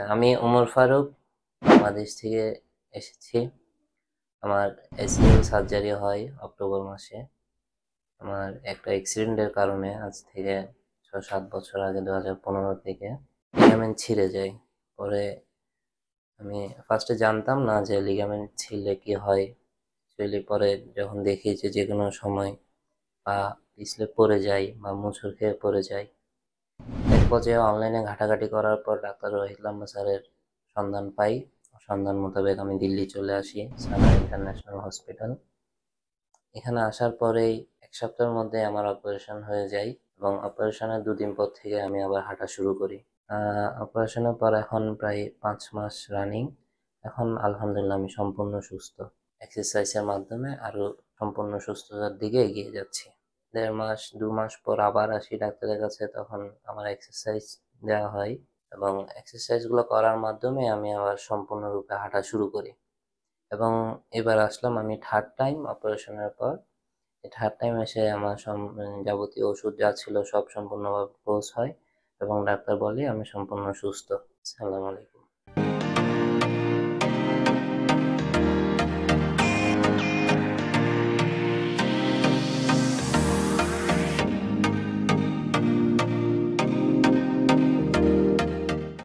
আচ্ছা আমি ওমর ফারুক বাংলাদেশ থেকে এসেছি আমার এসিএল সার্জারি হয় অক্টোবর মাসে আমার একটা অ্যাক্সিডেন্টের কারণে আজ থেকে ছ সাত বছর আগে দু হাজার পনেরো থেকে লিগামেন্ট ছিঁড়ে যায় পরে আমি ফার্স্টে জানতাম না যে লিগামেন্ট ছিঁড়লে কি হয় চলে পরে যখন দেখি যে কোনো সময় পা পিছলে পড়ে যায় বা মুছুর খেয়ে পড়ে যায় পর্যায়ে অনলাইনে ঘাটাঘাটি করার পর ডাক্তার রোহিত লম্বা স্যারের সন্ধান পাই সন্ধান মোতাবেক আমি দিল্লি চলে আসি সানা ইন্টারন্যাশনাল হসপিটাল এখানে আসার পরেই এক সপ্তাহের মধ্যে আমার অপারেশন হয়ে যায় এবং অপারেশনের দুদিন পর থেকে আমি আবার হাঁটা শুরু করি অপারেশনের পর এখন প্রায় পাঁচ মাস রানিং এখন আলহামদুলিল্লাহ আমি সম্পূর্ণ সুস্থ এক্সারসাইজের মাধ্যমে আরও সম্পূর্ণ সুস্থতার দিকে এগিয়ে যাচ্ছি দেড় মাস দু মাস পর আবার আসি ডাক্তারের কাছে তখন আমার এক্সারসাইজ দেওয়া হয় এবং এক্সারসাইজগুলো করার মাধ্যমে আমি আবার সম্পূর্ণরূপে হাঁটা শুরু করি এবং এবার আসলাম আমি থার্ড টাইম অপারেশনের পর থার্ড টাইম এসে আমার মানে যাবতীয় ওষুধ যা ছিল সব সম্পূর্ণভাবে ক্লোজ হয় এবং ডাক্তার বলে আমি সম্পূর্ণ সুস্থ সালাম আলাইকুম